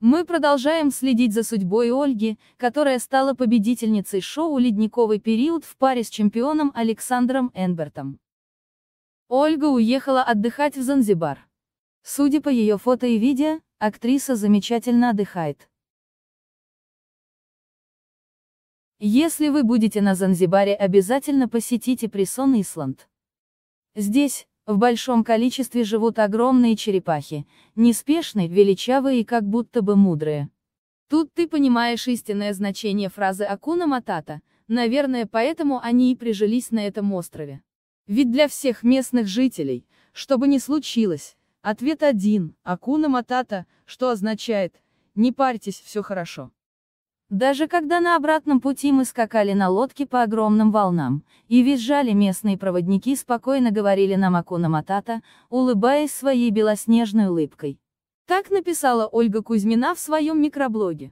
Мы продолжаем следить за судьбой Ольги, которая стала победительницей шоу «Ледниковый период» в паре с чемпионом Александром Энбертом. Ольга уехала отдыхать в Занзибар. Судя по ее фото и видео, актриса замечательно отдыхает. Если вы будете на Занзибаре, обязательно посетите Присон Исланд. Здесь, в большом количестве живут огромные черепахи, неспешные, величавые и как будто бы мудрые. Тут ты понимаешь истинное значение фразы «Акуна Матата», наверное поэтому они и прижились на этом острове. Ведь для всех местных жителей, что бы ни случилось, ответ один – «Акуна Матата», что означает «Не парьтесь, все хорошо». Даже когда на обратном пути мы скакали на лодке по огромным волнам, и визжали местные проводники спокойно говорили нам Акуна Матата, улыбаясь своей белоснежной улыбкой. Так написала Ольга Кузьмина в своем микроблоге.